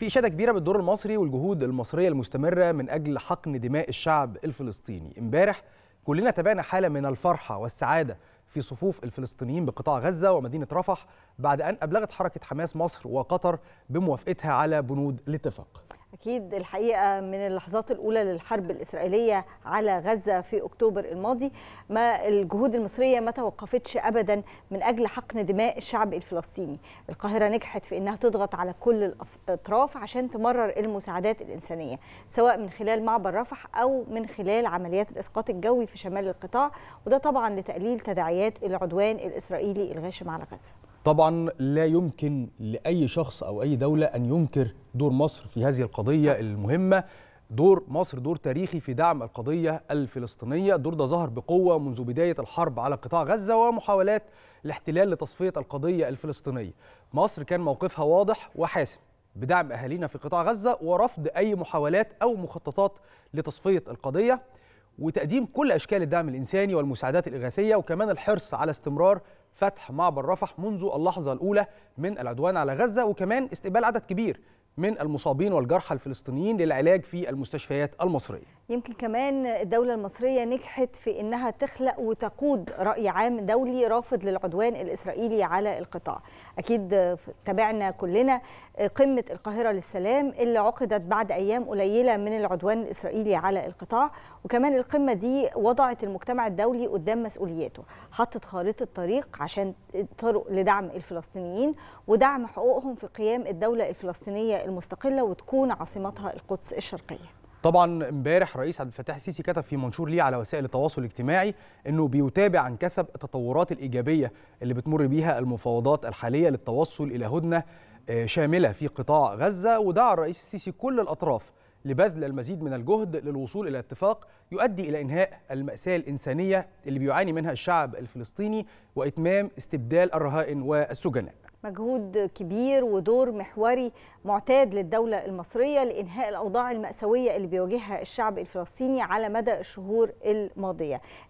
في إشادة كبيرة بالدور المصري والجهود المصرية المستمرة من أجل حقن دماء الشعب الفلسطيني امبارح كلنا تابعنا حالة من الفرحة والسعادة في صفوف الفلسطينيين بقطاع غزة ومدينة رفح بعد أن أبلغت حركة حماس مصر وقطر بموافقتها على بنود الاتفاق أكيد الحقيقة من اللحظات الأولى للحرب الإسرائيلية على غزة في أكتوبر الماضي ما الجهود المصرية ما توقفتش أبدا من أجل حقن دماء الشعب الفلسطيني القاهرة نجحت في أنها تضغط على كل الأطراف عشان تمرر المساعدات الإنسانية سواء من خلال معبر رفح أو من خلال عمليات الإسقاط الجوي في شمال القطاع وده طبعا لتقليل تداعيات العدوان الإسرائيلي الغاشم على غزة طبعا لا يمكن لاي شخص او اي دوله ان ينكر دور مصر في هذه القضيه المهمه دور مصر دور تاريخي في دعم القضيه الفلسطينيه الدور ده ظهر بقوه منذ بدايه الحرب على قطاع غزه ومحاولات الاحتلال لتصفيه القضيه الفلسطينيه مصر كان موقفها واضح وحاسم بدعم اهالينا في قطاع غزه ورفض اي محاولات او مخططات لتصفيه القضيه وتقديم كل أشكال الدعم الإنساني والمساعدات الإغاثية وكمان الحرص على استمرار فتح معبر رفح منذ اللحظة الأولى من العدوان على غزة وكمان استقبال عدد كبير من المصابين والجرحى الفلسطينيين للعلاج في المستشفيات المصرية يمكن كمان الدولة المصرية نجحت في أنها تخلق وتقود رأي عام دولي رافض للعدوان الإسرائيلي على القطاع أكيد تابعنا كلنا قمة القاهرة للسلام اللي عقدت بعد أيام قليلة من العدوان الإسرائيلي على القطاع وكمان القمة دي وضعت المجتمع الدولي قدام مسؤولياته حطت خارطة طريق عشان طرق لدعم الفلسطينيين ودعم حقوقهم في قيام الدولة الفلسطينية المستقلة وتكون عاصمتها القدس الشرقية طبعا امبارح رئيس عبد الفتاح السيسي كتب في منشور ليه على وسائل التواصل الاجتماعي انه بيتابع عن كثب التطورات الايجابيه اللي بتمر بيها المفاوضات الحاليه للتوصل الى هدنه آه، شامله في قطاع غزه ودعا الرئيس السيسي كل الاطراف لبذل المزيد من الجهد للوصول إلى اتفاق يؤدي إلى إنهاء المأساة الإنسانية اللي بيعاني منها الشعب الفلسطيني وإتمام استبدال الرهائن والسجناء مجهود كبير ودور محوري معتاد للدولة المصرية لإنهاء الأوضاع المأساوية اللي بيواجهها الشعب الفلسطيني على مدى الشهور الماضية